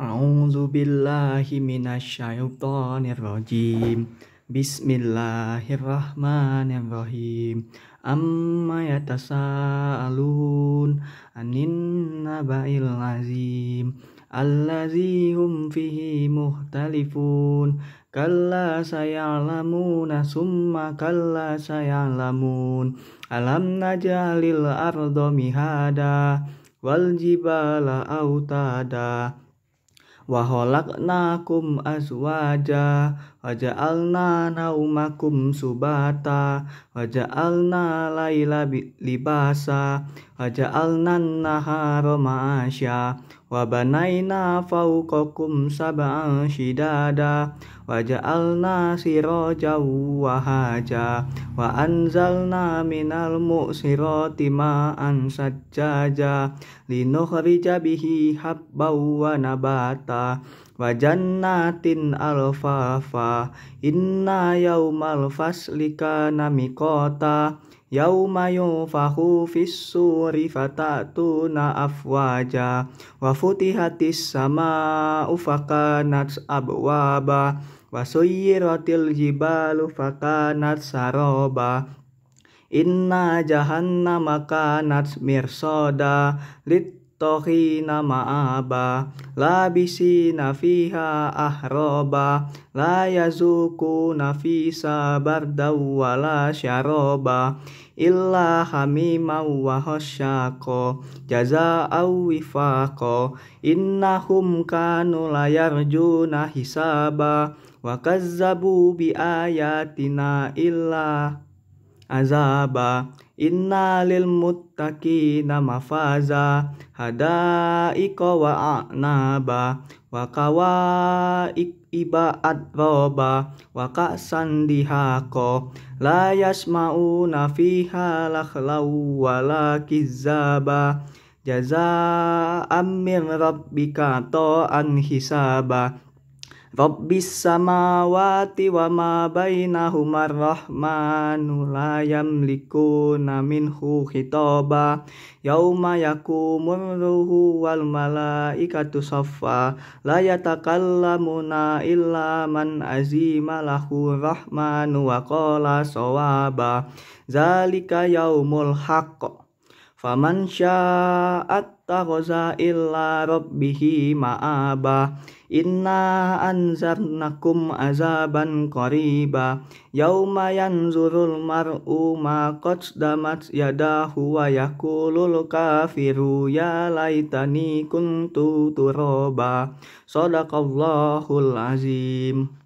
A'udzu billahi minasyaitonir rajim. Bismillahirrahmanirrahim. Amma yatasaalun anin naba'il azim. Allazi hum fihi muhtalifun. Kalla sayalamuna summa kalla sayalamun. Alam najalil ardo mihada wal jibala autada wa khalaqnakum azwaja Waja'alna naumakum subata Waja'alna laila libasa Waja'alna nahara ma'asya Wabanaina faukokum sab'an shidada Waja'alna siraja wahaja Wa anzalna minal mu'sirati ma'an sajjaja Linuhrija bihi jabihi wa nabata wajannatin alfafa inna yaumal fasli kana miqata yauma yunfahu fissuri fatatuna afwaja wa futihatis sama'u fakanat abwaba wa suyyiratil jibalu fakanat saroba Inna jahannama kanat mirsoda lit tohina ma'aba labisina fiha ahroba la yazuku nafisa bardawala wala syaroba illa hamima wa jaza jazaa'u wifaqo innahum kanu hisaba wa bi ayatina illa azaba Inna lil muttaqina mafaza hadaika wa a'naba wa kawaik iba adroba wa ka'san dihaqo la yasma'una fiha lakhlaw wa la kizaba jazaa'an min rabbika an hisaba Rabbis samawati wa ma bainahumar rahmanu la yamlikuna minhu khitaba yauma yakumur ruhu wal malaikatu saffa la yatakallamuna illa man azima lahu rahmanu wa qala sawaba zalika yaumul haqq Faman sya'at takhoza illa rabbihi ma'aba Inna anzarnakum azaban qariba Yawma yanzurul mar'u ma qaddamat yadahu Wa yakulul kafiru ya laytani kuntu turoba Sadaqallahul azim